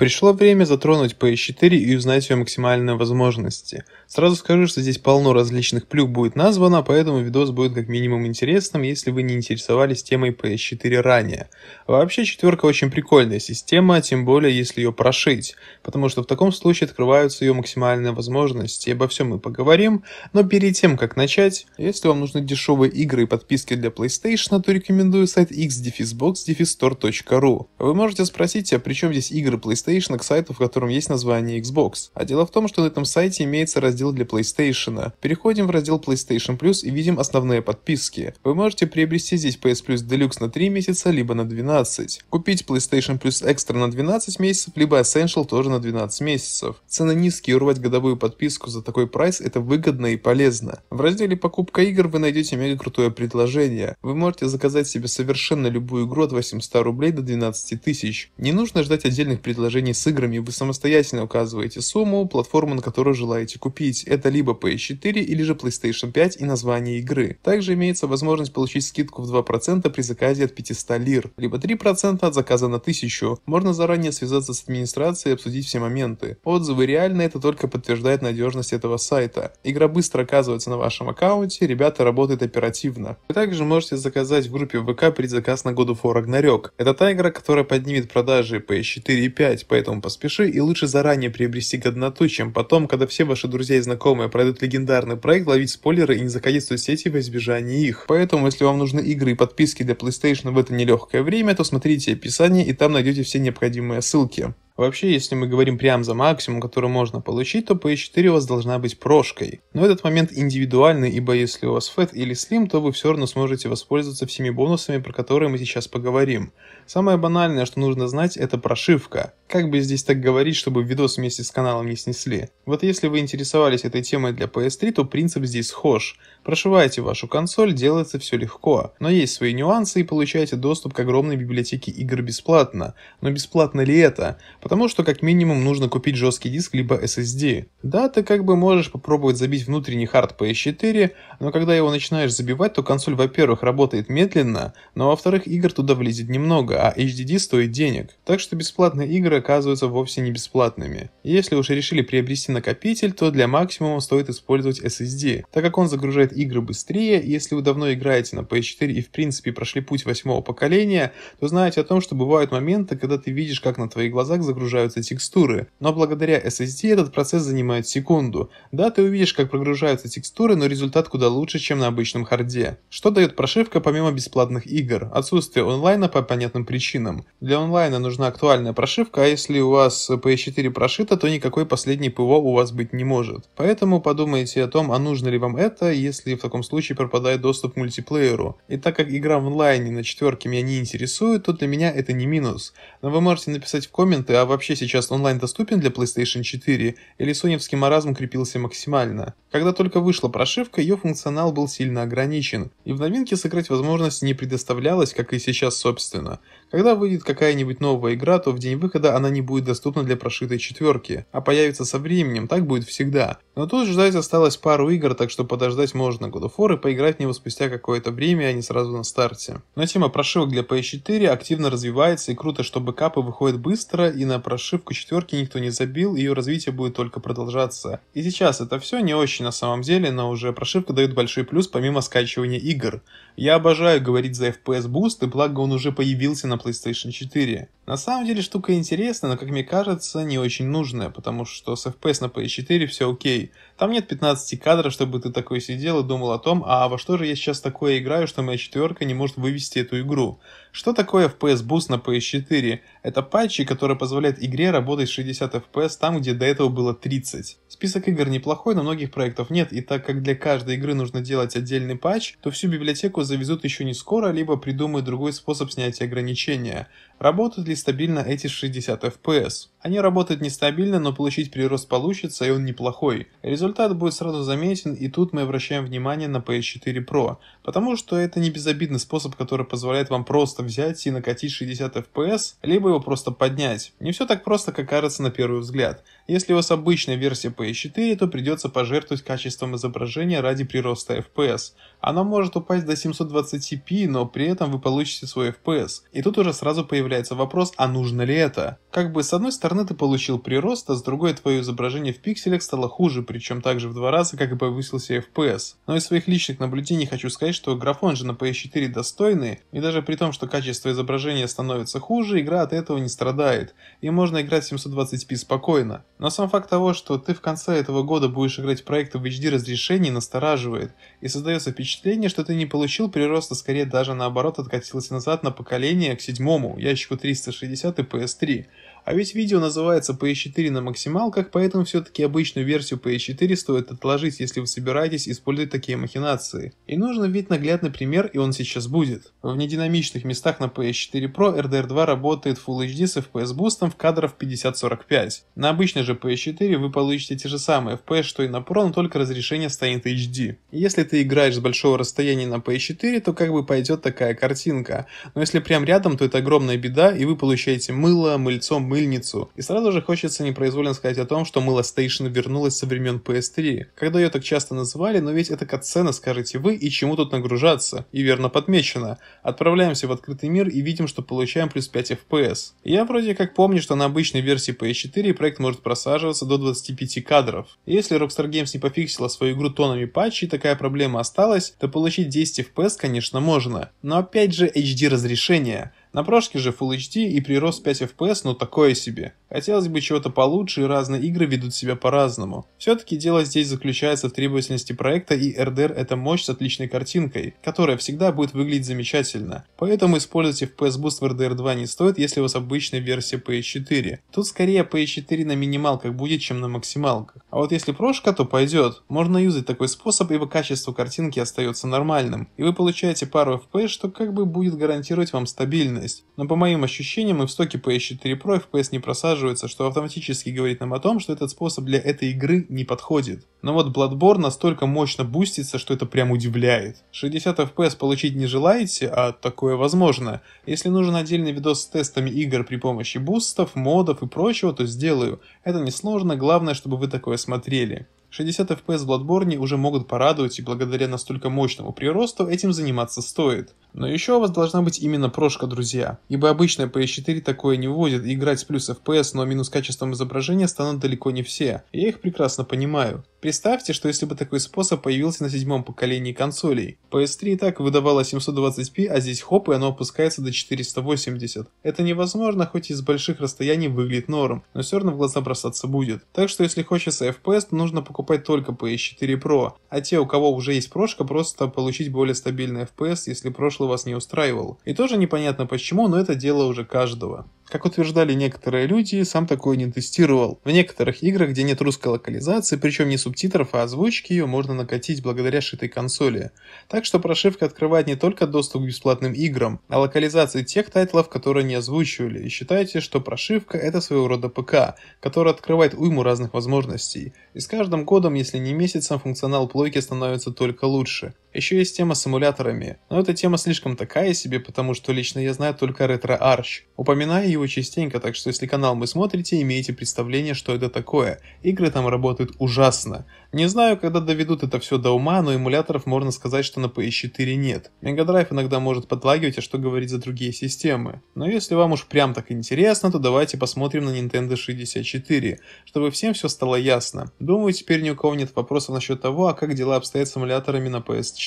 Пришло время затронуть PS4 и узнать ее максимальные возможности. Сразу скажу, что здесь полно различных плюк будет названо, поэтому видос будет как минимум интересным, если вы не интересовались темой PS4 ранее. Вообще четверка очень прикольная система, тем более если ее прошить, потому что в таком случае открываются ее максимальные возможности, обо всем мы поговорим, но перед тем как начать, если вам нужны дешевые игры и подписки для PlayStation, то рекомендую сайт xdefisbox.store.ru. Вы можете спросить, а при чем здесь игры PlayStation, PlayStation к сайту, в котором есть название Xbox. А дело в том, что на этом сайте имеется раздел для PlayStation. Переходим в раздел PlayStation Plus и видим основные подписки. Вы можете приобрести здесь PS Plus Deluxe на 3 месяца, либо на 12. Купить PlayStation Plus Extra на 12 месяцев, либо Essential тоже на 12 месяцев. Цены низкие, урвать годовую подписку за такой прайс это выгодно и полезно. В разделе «Покупка игр» вы найдете мега крутое предложение. Вы можете заказать себе совершенно любую игру от 800 рублей до 12 тысяч. Не нужно ждать отдельных предложений приложений с играми вы самостоятельно указываете сумму, платформу, на которую желаете купить. Это либо PS4 или же PlayStation 5 и название игры. Также имеется возможность получить скидку в 2% при заказе от 500 лир, либо 3% от заказа на 1000. Можно заранее связаться с администрацией и обсудить все моменты. Отзывы реальные, это только подтверждает надежность этого сайта. Игра быстро оказывается на вашем аккаунте, ребята работают оперативно. Вы также можете заказать в группе ВК предзаказ на году of War Это та игра, которая поднимет продажи PS4 и 5 поэтому поспеши, и лучше заранее приобрести годноту, чем потом, когда все ваши друзья и знакомые пройдут легендарный проект, ловить спойлеры и не заходить в соцсети во избежание их. Поэтому, если вам нужны игры и подписки для PlayStation в это нелегкое время, то смотрите описание, и там найдете все необходимые ссылки. Вообще, если мы говорим прям за максимум, который можно получить, то PS4 у вас должна быть прошкой. Но этот момент индивидуальный, ибо если у вас FAT или Slim, то вы все равно сможете воспользоваться всеми бонусами, про которые мы сейчас поговорим. Самое банальное, что нужно знать, это прошивка. Как бы здесь так говорить, чтобы видос вместе с каналом не снесли. Вот если вы интересовались этой темой для PS3, то принцип здесь схож. Прошивайте вашу консоль, делается все легко. Но есть свои нюансы и получаете доступ к огромной библиотеке игр бесплатно. Но бесплатно ли это? Потому что как минимум нужно купить жесткий диск либо SSD. Да, ты как бы можешь попробовать забить внутренний хард PS4, но когда его начинаешь забивать, то консоль, во-первых, работает медленно, но во-вторых, игр туда влезет немного, а HDD стоит денег. Так что бесплатные игры оказываются вовсе не бесплатными. Если уж решили приобрести накопитель, то для максимума стоит использовать SSD, так как он загружает игры быстрее, и если вы давно играете на PS4 и в принципе прошли путь восьмого поколения, то знаете о том, что бывают моменты, когда ты видишь, как на твоих глазах загружаются текстуры, но благодаря SSD этот процесс занимает секунду. Да, ты увидишь, как прогружаются текстуры, но результат куда лучше, чем на обычном харде. Что дает прошивка помимо бесплатных игр? Отсутствие онлайна по понятным причинам. Для онлайна нужна актуальная прошивка, а если у вас PS4 прошита, то никакой последней ПВО у вас быть не может. Поэтому подумайте о том, а нужно ли вам это, если в таком случае пропадает доступ к мультиплееру. И так как игра в онлайне на четверке меня не интересует, то для меня это не минус. Но вы можете написать в комменты, а вообще сейчас онлайн доступен для PlayStation 4, или соневский маразм крепился максимально. Когда только вышла прошивка, ее функционал был сильно ограничен, и в новинке сыграть возможность не предоставлялось, как и сейчас собственно. Когда выйдет какая-нибудь новая игра, то в день выхода она не будет доступна для прошитой четверки, а появится со временем, так будет всегда. Но тут ждать осталось пару игр, так что подождать можно God of War и поиграть в него спустя какое-то время, а не сразу на старте. Но тема прошивок для PS4 активно развивается и круто, чтобы капы выходят быстро и на прошивку четверки никто не забил, ее развитие будет только продолжаться. И сейчас это все не очень на самом деле, но уже прошивка дает большой плюс помимо скачивания игр. Я обожаю говорить за FPS Boost, и благо он уже появился на PlayStation 4. На самом деле штука интересная, но как мне кажется, не очень нужная, потому что с FPS на PS4 все окей. Там нет 15 кадров, чтобы ты такой сидел и думал о том, а во что же я сейчас такое играю, что моя четверка не может вывести эту игру. Что такое FPS Boost на PS4? Это патчи, которые позволяют игре работать 60 FPS там, где до этого было 30. Список игр неплохой, но многих проектов нет, и так как для каждой игры нужно делать отдельный патч, то всю библиотеку завезут еще не скоро, либо придумают другой способ снятия ограничения, Работают ли стабильно эти 60 FPS? Они работают нестабильно, но получить прирост получится, и он неплохой. Результат будет сразу заметен, и тут мы обращаем внимание на PS4 Pro, потому что это не безобидный способ, который позволяет вам просто взять и накатить 60 FPS, либо его просто поднять. Не все так просто, как кажется на первый взгляд. Если у вас обычная версия PS4, то придется пожертвовать качеством изображения ради прироста FPS. Оно может упасть до 720p, но при этом вы получите свой FPS. И тут уже сразу появляется появляется вопрос, а нужно ли это? Как бы с одной стороны ты получил прирост, а с другой твое изображение в пикселях стало хуже, причем также в два раза, как и повысился FPS. Но из своих личных наблюдений хочу сказать, что графон же на PS4 достойный, и даже при том, что качество изображения становится хуже, игра от этого не страдает, и можно играть 720p спокойно. Но сам факт того, что ты в конце этого года будешь играть в проекты в HD разрешении настораживает, и создается впечатление, что ты не получил прироста, скорее даже наоборот откатился назад на поколение к седьмому, я датчику 360 и PS3. А ведь видео называется ps 4 на максималках, поэтому все-таки обычную версию ps 4 стоит отложить, если вы собираетесь использовать такие махинации. И нужно ведь наглядный пример, и он сейчас будет. В нединамичных местах на PS4 Pro RDR2 работает Full HD с FPS бустом в кадров 45 На обычной же PS4 вы получите те же самые FPS, что и на Pro, но только разрешение станет HD. если ты играешь с большого расстояния на PS4, то как бы пойдет такая картинка. Но если прям рядом, то это огромная беда, и вы получаете мыло, мыльцом мыльницу. И сразу же хочется непроизвольно сказать о том, что мыло Station вернулось со времен PS3, когда ее так часто называли, но ведь это катсцена, скажете вы, и чему тут нагружаться? И верно подмечено. Отправляемся в открытый мир и видим, что получаем плюс 5 FPS. Я вроде как помню, что на обычной версии PS4 проект может просаживаться до 25 кадров. Если Rockstar Games не пофиксила свою игру тонами патчей, такая проблема осталась, то получить 10 FPS, конечно, можно. Но опять же, HD разрешение. На прошке же Full HD и прирост 5 FPS, но ну, такое себе. Хотелось бы чего-то получше, и разные игры ведут себя по-разному. Все-таки дело здесь заключается в требовательности проекта, и RDR это мощь с отличной картинкой, которая всегда будет выглядеть замечательно. Поэтому использовать FPS Boost в RDR 2 не стоит, если у вас обычная версия PS4. Тут скорее PS4 на минималках будет, чем на максималках. А вот если прошка, то пойдет. Можно юзать такой способ, ибо качество картинки остается нормальным, и вы получаете пару FPS, что как бы будет гарантировать вам стабильность. Но по моим ощущениям и в стоке PS4 Pro FPS не просаживается налаживается, что автоматически говорит нам о том, что этот способ для этой игры не подходит. Но вот Bloodborne настолько мощно бустится, что это прям удивляет. 60 FPS получить не желаете, а такое возможно. Если нужен отдельный видос с тестами игр при помощи бустов, модов и прочего, то сделаю. Это несложно, главное, чтобы вы такое смотрели. 60 FPS в Bloodborne уже могут порадовать, и благодаря настолько мощному приросту этим заниматься стоит. Но еще у вас должна быть именно прошка, друзья, ибо обычная PS4 такое не вводит, играть с плюс FPS, но минус качеством изображения станут далеко не все, я их прекрасно понимаю. Представьте, что если бы такой способ появился на седьмом поколении консолей. PS3 и так выдавала 720p, а здесь хоп, и оно опускается до 480. Это невозможно, хоть и с больших расстояний выглядит норм, но все равно в глаза бросаться будет. Так что если хочется FPS, то нужно покупать только PS4 Pro, а те, у кого уже есть прошка, просто получить более стабильный FPS, если прошлый вас не устраивал. И тоже непонятно почему, но это дело уже каждого. Как утверждали некоторые люди, сам такое не тестировал. В некоторых играх, где нет русской локализации, причем не субтитров, а озвучки, ее можно накатить благодаря шитой консоли. Так что прошивка открывает не только доступ к бесплатным играм, а локализации тех тайтлов, которые не озвучивали. И считайте, что прошивка это своего рода ПК, который открывает уйму разных возможностей. И с каждым годом, если не месяцем, функционал плойки становится только лучше. Еще есть тема с эмуляторами, но эта тема слишком такая себе, потому что лично я знаю только Retro Arch, Упоминаю его частенько, так что если канал вы смотрите, имеете представление, что это такое. Игры там работают ужасно. Не знаю, когда доведут это все до ума, но эмуляторов можно сказать, что на PS4 нет. Мегадрайв иногда может подлагивать, а что говорить за другие системы. Но если вам уж прям так интересно, то давайте посмотрим на Nintendo 64, чтобы всем все стало ясно. Думаю, теперь ни у кого нет вопросов насчет того, а как дела обстоят с эмуляторами на PS4.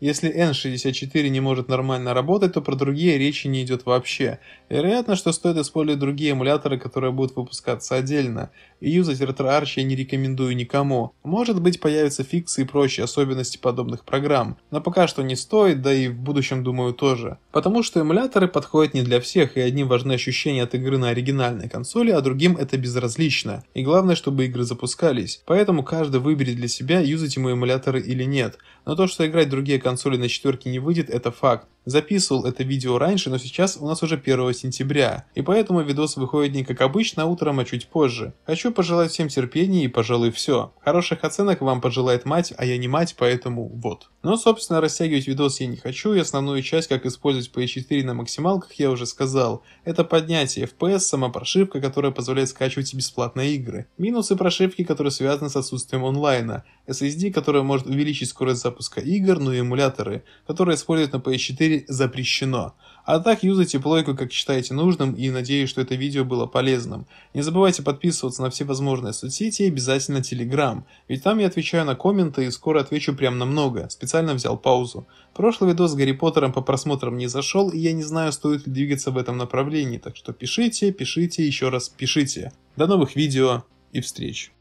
Если N64 не может нормально работать, то про другие речи не идет вообще. Вероятно, что стоит использовать другие эмуляторы, которые будут выпускаться отдельно. И юзать RetroArch я не рекомендую никому. Может быть появятся фиксы и прочие особенности подобных программ, но пока что не стоит, да и в будущем думаю тоже. Потому что эмуляторы подходят не для всех, и одним важны ощущения от игры на оригинальной консоли, а другим это безразлично. И главное, чтобы игры запускались. Поэтому каждый выберет для себя, юзать ему эмуляторы или нет. Но то, что что играть другие консоли на четверке не выйдет, это факт. Записывал это видео раньше, но сейчас у нас уже 1 сентября, и поэтому видос выходит не как обычно а утром, а чуть позже. Хочу пожелать всем терпения и, пожалуй, все. Хороших оценок вам пожелает мать, а я не мать, поэтому вот. Но, собственно, растягивать видос я не хочу, и основную часть, как использовать PS4 на максималках, я уже сказал. Это поднятие FPS, сама прошивка, которая позволяет скачивать бесплатные игры. Минусы прошивки, которые связаны с отсутствием онлайна. SSD, которая может увеличить скорость запуска игр, ну и эмуляторы, которые используют на PS4 мире запрещено. А так, юзайте плойку, как считаете нужным, и надеюсь, что это видео было полезным. Не забывайте подписываться на все возможные соцсети и обязательно Telegram, ведь там я отвечаю на комменты и скоро отвечу прям на много, специально взял паузу. Прошлый видос с Гарри Поттером по просмотрам не зашел, и я не знаю, стоит ли двигаться в этом направлении, так что пишите, пишите, еще раз пишите. До новых видео и встреч!